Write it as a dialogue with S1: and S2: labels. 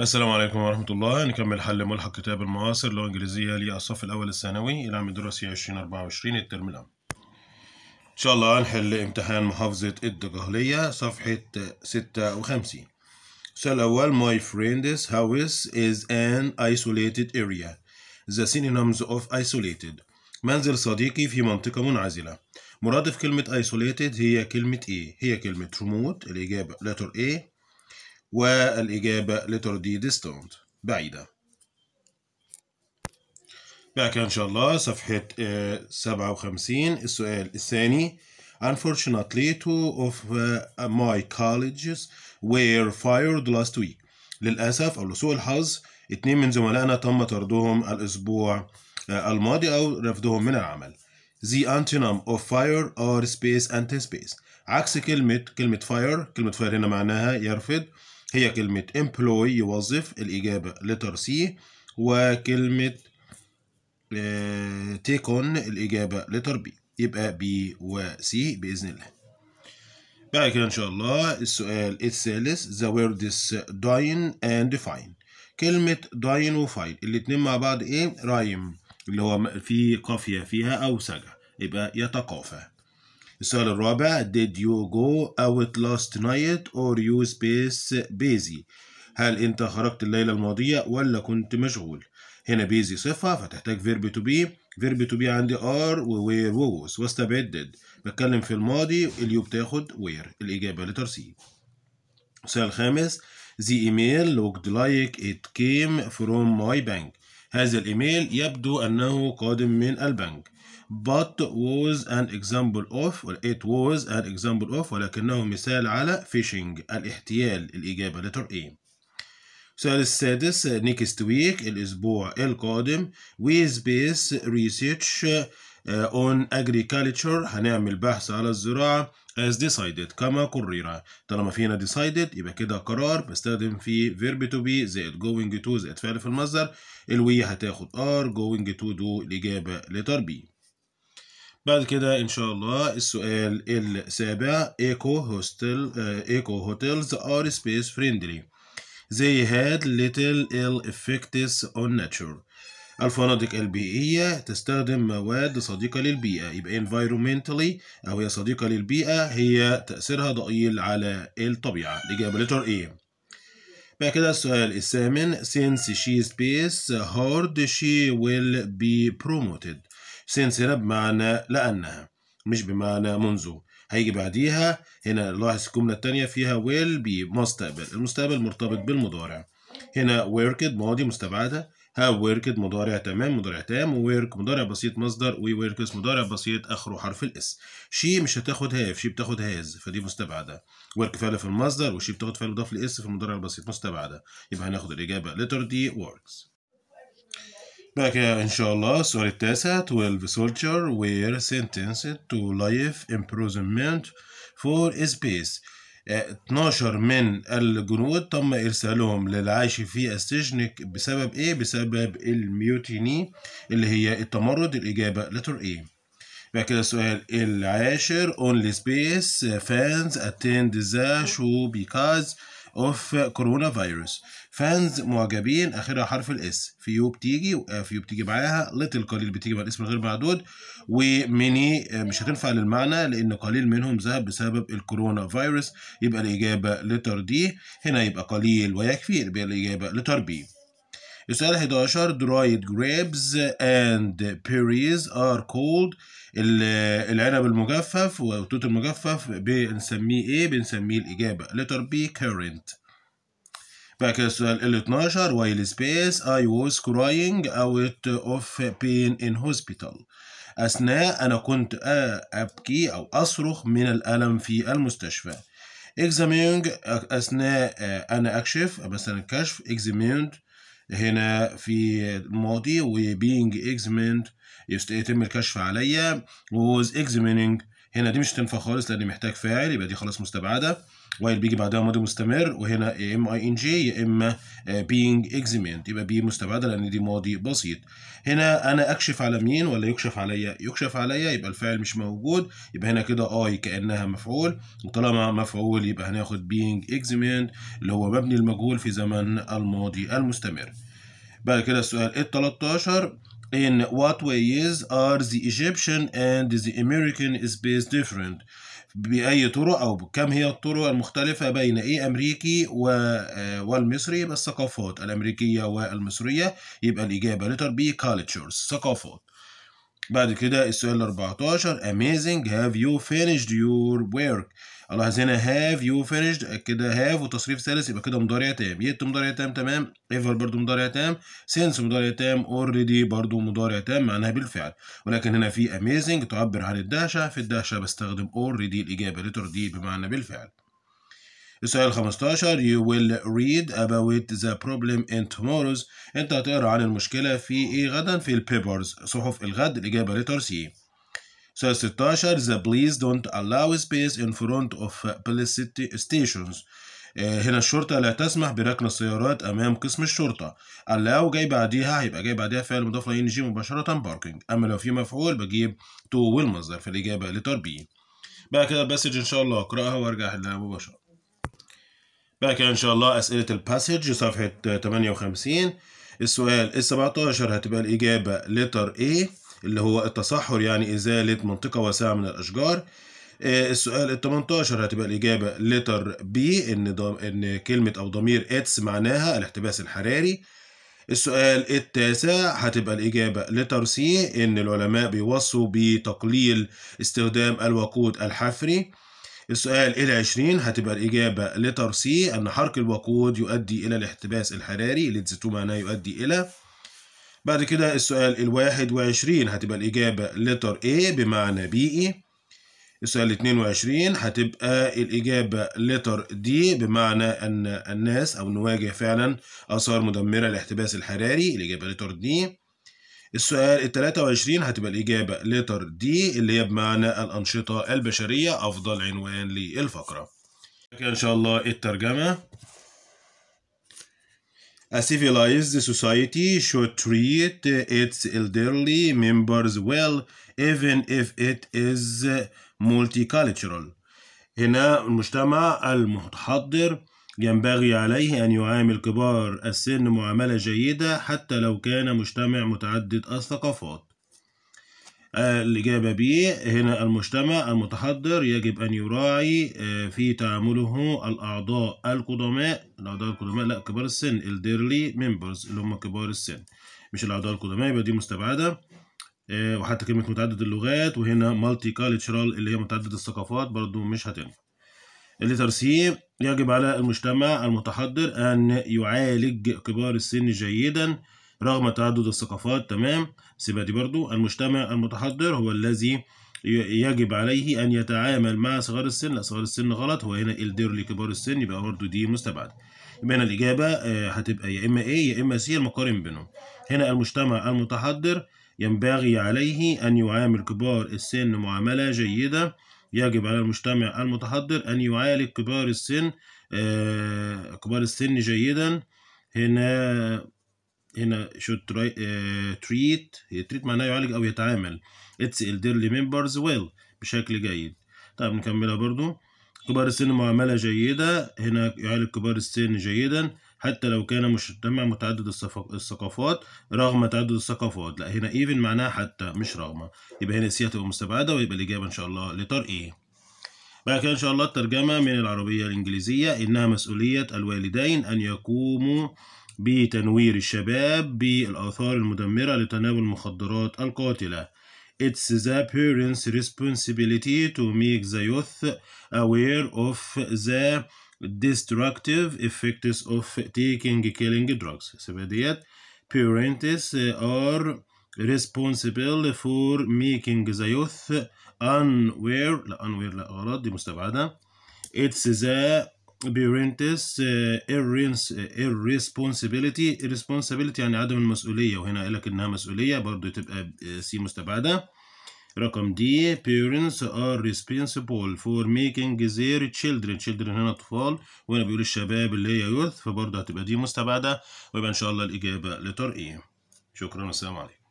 S1: السلام عليكم ورحمة الله نكمل حل ملحق كتاب المعاصر لغة إنجليزية للصف الأول الثانوي العام الدراسي 2024 الترم الأول إن شاء الله هنحل امتحان محافظة الدجهلية صفحة 56 السؤال الأول My friend's house is an isolated area The synonyms of isolated منزل صديقي في منطقة منعزلة مرادف كلمة isolated هي كلمة إيه؟ هي كلمة remote الإجابة letter A والإجابة لتردي ديستانت بعيدة بقى كده إن شاء الله صفحة آه، سبعة وخمسين السؤال الثاني Unfortunately, two of آه، my colleges were fired last week. للأسف أو لسوء الحظ اتنين من زملائنا تم طردهم الأسبوع آه، الماضي أو رفضهم من العمل. The antonym of fire are space anti-space. عكس كلمة كلمة fire، كلمة fire هنا معناها يرفض هي كلمة employ يوظف الإجابة letter C وكلمة آه، take on الإجابة letter B يبقى B و C بإذن الله بعد كده إن شاء الله السؤال الثالث the words dying and fine كلمة dine وفاين الاتنين مع بعض إيه رايم اللي هو في قافية فيها أو سجع يبقى يتقافى السؤال الرابع did you go out last night or you space busy هل انت خرجت الليله الماضيه ولا كنت مشغول هنا بيزي صفه فتحتاج فيرب تو بي فيرب تو بي عندي ار ووير ووز واستبعدد بتكلم في الماضي اليو بتاخد وير الاجابه لتر سي السؤال الخامس The email looked like it came from my bank هذا الإيميل يبدو أنه قادم من البنك but was an example of it was an example of ولكنه مثال على phishing الاحتيال الإجابة letter A السؤال السادس next week الأسبوع القادم we space research on agriculture هنعمل بحث على الزراعة as decided كما قرر طالما فينا decided يبقى كده قرار بستخدم فيه verb to be زائد going to زائد فعل في المصدر الوي هتاخد are going to do الإجابة letter B بعد كده إن شاء الله السؤال السابع eco hostel uh, eco hotels are space friendly they had little ill effects on nature الفنادق البيئية e تستخدم مواد صديقة للبيئة يبقى environmentally أو هي صديقة للبيئة هي تأثيرها ضئيل على الطبيعة الإجابة لتر إيه بقى كده السؤال الثامن since she is based hard she will be promoted since هنا بمعنى لأنها مش بمعنى منذ هيجي بعديها هنا لاحظ الجملة التانية فيها will be مستقبل المستقبل مرتبط بالمضارع هنا worked ماضي مستبعدة هاو وركد مضارع تمام مضارع تام وورك مضارع بسيط مصدر وي مضارع بسيط اخره حرف الاس شي مش هتاخد هاف شي بتاخد هاز فدي مستبعده ورك فعل في المصدر وشي بتاخد فعل مضاف لاس في المضارع البسيط مستبعده يبقى هناخد الاجابه ليتر دي وركس بقى ان شاء الله السؤال التاسع 12 soldier were sentenced to life imprisonment for space 12 من الجنود تم ارسالهم للعيش في السجن بسبب ايه بسبب الميوتيني اللي هي التمرد الاجابه لتر ايه بعد كده السؤال العاشر only space fans attend the show because اوف كورونا فيروس فانز معجبين اخرها حرف الاس فيو بتيجي آه، فيو بتيجي معاها ليتل قليل بتيجي مع الاسم الغير معدود وميني آه، مش هتنفع للمعنى لان قليل منهم ذهب بسبب الكورونا فيروس يبقى الاجابه لتر دي هنا يبقى قليل ويكفي يبقى الاجابه لتر بي السؤال 11 dried grapes and berries are cold العنب المجفف والتوت المجفف بنسميه ايه بنسميه الاجابه letter B current بعد كده السؤال ال 12 while space I was crying out of pain in hospital أثناء أنا كنت أبكي أو أصرخ من الألم في المستشفى examining أثناء أنا أكشف مثلا كشف examined هنا في الماضي وبينج اكزمنت يتم الكشف عليا ووز اكزمنينج هنا دي مش تنفع خالص لان محتاج فاعل يبقى دي خلاص مستبعده وايل بيجي بعدها ماضي مستمر وهنا يا اما اي ان جي يا اما بينج آه، اكزيمنت يبقى بي مستبعده لان دي ماضي بسيط هنا انا اكشف على مين ولا يكشف عليا يكشف عليا يبقى الفاعل مش موجود يبقى هنا كده اي كانها مفعول وطالما مفعول يبقى هناخد بينج اكزيمنت اللي هو مبني المجهول في زمن الماضي المستمر بعد كده السؤال ال 13 In what ways are the Egyptian and the American space different? بأي طرق أو كم هي الطرق المختلفة بين أي أمريكي آه، والمصري بالثقافات الأمريكية والمصرية يبقى الإجابة letter B cultures ثقافات بعد كده السؤال 14 amazing have you finished your work الاحظ هنا have you finished كده have وتصريف ثالث يبقى كده مضارع تام يت مضارع تام تمام ever برضو مضارع تام since مضارع تام already برضو مضارع تام معناها بالفعل ولكن هنا في amazing تعبر عن الدهشة في الدهشة بستخدم already الإجابة letter دي بمعنى بالفعل السؤال 15 you will read about the problem in tomorrow's أنت هتقرأ عن المشكلة في إيه غدا في البيبرز صحف الغد الإجابة لتر سي سؤال 16 the police don't allow space in front of police stations آه، هنا الشرطة لا تسمح بركن السيارات أمام قسم الشرطة allow جاي بعديها هيبقى جاي بعديها فعل مضاف ان جي مباشرة باركينج أما لو في مفعول بجيب تو والمصدر فالإجابة لتر بي بقى كده الباسج إن شاء الله أقرأها وأرجع لها مباشرة بقى كده ان شاء الله اسئله الباسج صفحه 58 السؤال ال 17 هتبقى الاجابه لتر A اللي هو التصحر يعني ازاله منطقه واسعه من الاشجار آه، السؤال ال 18 هتبقى الاجابه لتر B ان ان كلمه او ضمير اتس معناها الاحتباس الحراري السؤال التاسع هتبقى الإجابة لتر سي إن العلماء بيوصوا بتقليل استخدام الوقود الحفري السؤال إلى 20 هتبقى الإجابة لتر سي أن حرق الوقود يؤدي إلى الاحتباس الحراري اللي تزيتوه معناه يؤدي إلى بعد كده السؤال الواحد وعشرين هتبقى الإجابة لتر اي بمعنى بيئي e. السؤال اتنين وعشرين هتبقى الإجابة لتر دي بمعنى أن الناس أو نواجه فعلا آثار مدمرة للاحتباس الحراري الإجابة لتر دي السؤال ال 23 هتبقى الإجابة لتر دي اللي هي بمعنى الأنشطة البشرية أفضل عنوان للفقرة إن شاء الله الترجمة A civilized society should treat its elderly members well even if it is multicultural هنا المجتمع المتحضر ينبغي عليه أن يعامل كبار السن معاملة جيدة حتى لو كان مجتمع متعدد الثقافات الإجابة به هنا المجتمع المتحضر يجب أن يراعي آه، في تعامله الأعضاء القدماء الأعضاء القدماء لا كبار السن الديرلي ممبرز اللي هم كبار السن مش الأعضاء القدماء يبقى دي مستبعدة آه، وحتى كلمة متعدد اللغات وهنا مالتي كالتشرال اللي هي متعدد الثقافات برضو مش هتنفع اللي ترسيم يجب على المجتمع المتحضر أن يعالج كبار السن جيدا رغم تعدد الثقافات تمام سيبها دي برضو المجتمع المتحضر هو الذي يجب عليه أن يتعامل مع صغار السن لا صغار السن غلط هو هنا الدير لكبار السن يبقى برضو دي مستبعدة يبقى هنا الإجابة آه، هتبقى يا إما إيه يا إما سي المقارن بينهم هنا المجتمع المتحضر ينبغي عليه أن يعامل كبار السن معاملة جيدة يجب على المجتمع المتحضر أن يعالج كبار السن آه، كبار السن جيدا هنا هنا should try, آه، هي treat treat معناه يعالج أو يتعامل it's elderly members well بشكل جيد طب نكملها برضو كبار السن معاملة جيدة هنا يعالج كبار السن جيدا حتى لو كان مجتمع متعدد الثقافات رغم تعدد الثقافات لا هنا ايفن معناها حتى مش رغم يبقى هنا سي هتبقى مستبعده ويبقى الاجابه ان شاء الله لتر ايه بعد كده إن شاء الله الترجمة من العربية الإنجليزية إنها مسؤولية الوالدين أن يقوموا بتنوير الشباب بالآثار المدمرة لتناول المخدرات القاتلة. It's the parents' responsibility to make the youth aware of the destructive effects of taking killing drugs سبديات parents are responsible for making the youth unaware لا unaware لا غلط دي مستبعدة it's the parents irresponsibility irresponsibility يعني عدم المسؤولية وهنا قال لك إنها مسؤولية برضو تبقى سي مستبعدة رقم دي parents are responsible for making their children children هنا أطفال وهنا بيقول الشباب اللي هي youth فبرضه هتبقى دي مستبعدة ويبقى إن شاء الله الإجابة لتر ايه شكرا والسلام عليكم